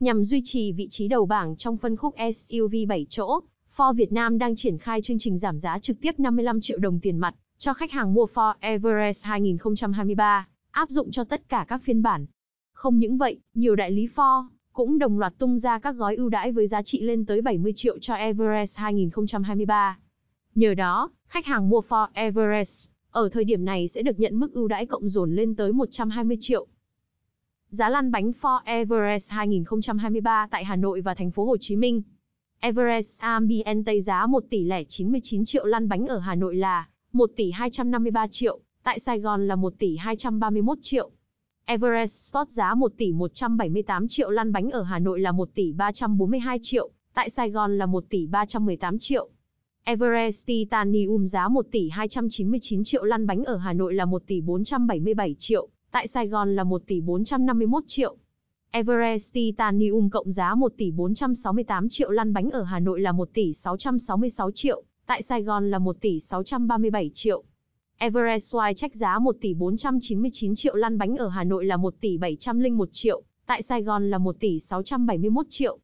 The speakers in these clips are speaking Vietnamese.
Nhằm duy trì vị trí đầu bảng trong phân khúc SUV 7 chỗ, Ford Việt Nam đang triển khai chương trình giảm giá trực tiếp 55 triệu đồng tiền mặt cho khách hàng mua Ford Everest 2023, áp dụng cho tất cả các phiên bản. Không những vậy, nhiều đại lý Ford cũng đồng loạt tung ra các gói ưu đãi với giá trị lên tới 70 triệu cho Everest 2023. Nhờ đó, khách hàng mua Ford Everest ở thời điểm này sẽ được nhận mức ưu đãi cộng dồn lên tới 120 triệu. Giá lăn bánh Ford Everest 2023 tại Hà Nội và thành phố Hồ Chí Minh. Everest Ambiente giá 1 tỷ lẻ 99 triệu lăn bánh ở Hà Nội là 1 tỷ 253 triệu, tại Sài Gòn là 1 tỷ 231 triệu. Everest Sport giá 1 tỷ 178 triệu lăn bánh ở Hà Nội là 1 tỷ 342 triệu, tại Sài Gòn là 1 tỷ 318 triệu. Everest Titanium giá 1 tỷ 299 triệu lăn bánh ở Hà Nội là 1 tỷ 477 triệu, tại Sài Gòn là 1 tỷ 451 triệu. Everest Titanium cộng giá 1 tỷ 468 triệu lăn bánh ở Hà Nội là 1 tỷ 666 triệu, tại Sài Gòn là 1 tỷ 637 triệu. Everest White trách giá 1 tỷ 499 triệu lăn bánh ở Hà Nội là 1 tỷ 701 triệu, tại Sài Gòn là 1 tỷ 671 triệu.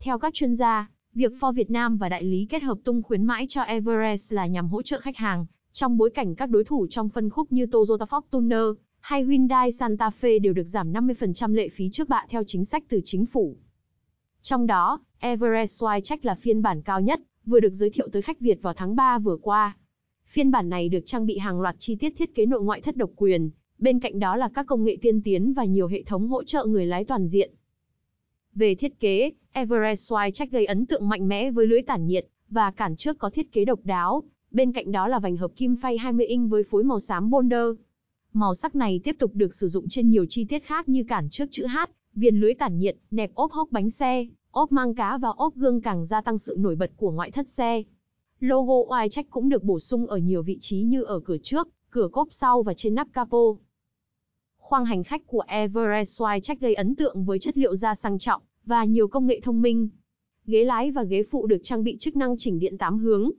Theo các chuyên gia, việc For Việt Nam và đại lý kết hợp tung khuyến mãi cho Everest là nhằm hỗ trợ khách hàng trong bối cảnh các đối thủ trong phân khúc như Toyota Fortuner, hay Hyundai Santa Fe đều được giảm 50% lệ phí trước bạ theo chính sách từ chính phủ. Trong đó, Everest Y-Check là phiên bản cao nhất, vừa được giới thiệu tới khách Việt vào tháng 3 vừa qua. Phiên bản này được trang bị hàng loạt chi tiết thiết kế nội ngoại thất độc quyền, bên cạnh đó là các công nghệ tiên tiến và nhiều hệ thống hỗ trợ người lái toàn diện. Về thiết kế, Everest Y-Check gây ấn tượng mạnh mẽ với lưới tản nhiệt và cản trước có thiết kế độc đáo, bên cạnh đó là vành hợp kim phay 20 inch với phối màu xám Boulder. Màu sắc này tiếp tục được sử dụng trên nhiều chi tiết khác như cản trước chữ H, viền lưới tản nhiệt, nẹp ốp hốc bánh xe, ốp mang cá và ốp gương càng gia tăng sự nổi bật của ngoại thất xe. Logo oai trách cũng được bổ sung ở nhiều vị trí như ở cửa trước, cửa cốp sau và trên nắp capo. Khoang hành khách của Everest oai trách gây ấn tượng với chất liệu da sang trọng và nhiều công nghệ thông minh. Ghế lái và ghế phụ được trang bị chức năng chỉnh điện 8 hướng.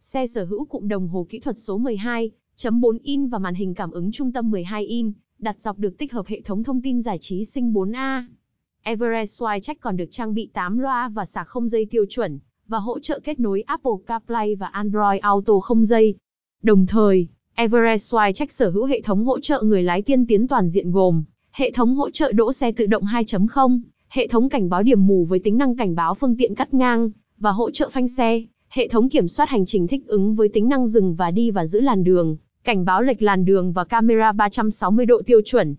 Xe sở hữu cụm đồng hồ kỹ thuật số 12, Chấm 4 in và màn hình cảm ứng trung tâm 12 in, đặt dọc được tích hợp hệ thống thông tin giải trí sinh 4A. Everest Wirecheck còn được trang bị 8 loa và sạc không dây tiêu chuẩn, và hỗ trợ kết nối Apple CarPlay và Android Auto không dây. Đồng thời, Everest Wirecheck sở hữu hệ thống hỗ trợ người lái tiên tiến toàn diện gồm hệ thống hỗ trợ đỗ xe tự động 2.0, hệ thống cảnh báo điểm mù với tính năng cảnh báo phương tiện cắt ngang và hỗ trợ phanh xe, hệ thống kiểm soát hành trình thích ứng với tính năng dừng và đi và giữ làn đường cảnh báo lệch làn đường và camera 360 độ tiêu chuẩn.